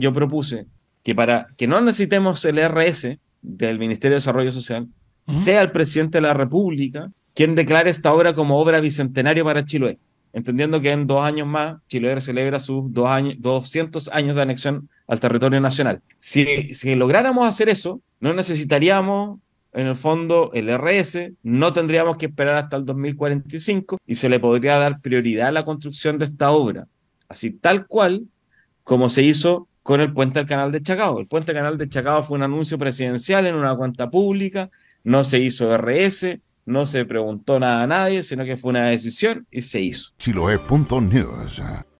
yo propuse que para que no necesitemos el RS del Ministerio de Desarrollo Social, sea el presidente de la República quien declare esta obra como obra bicentenario para Chiloé, entendiendo que en dos años más chile celebra sus dos años, 200 años de anexión al territorio nacional. Si, si lográramos hacer eso, no necesitaríamos en el fondo el RS, no tendríamos que esperar hasta el 2045 y se le podría dar prioridad a la construcción de esta obra, así tal cual como se hizo con el puente al canal de Chacao. El puente al canal de Chacao fue un anuncio presidencial en una cuenta pública, no se hizo RS, no se preguntó nada a nadie, sino que fue una decisión y se hizo. news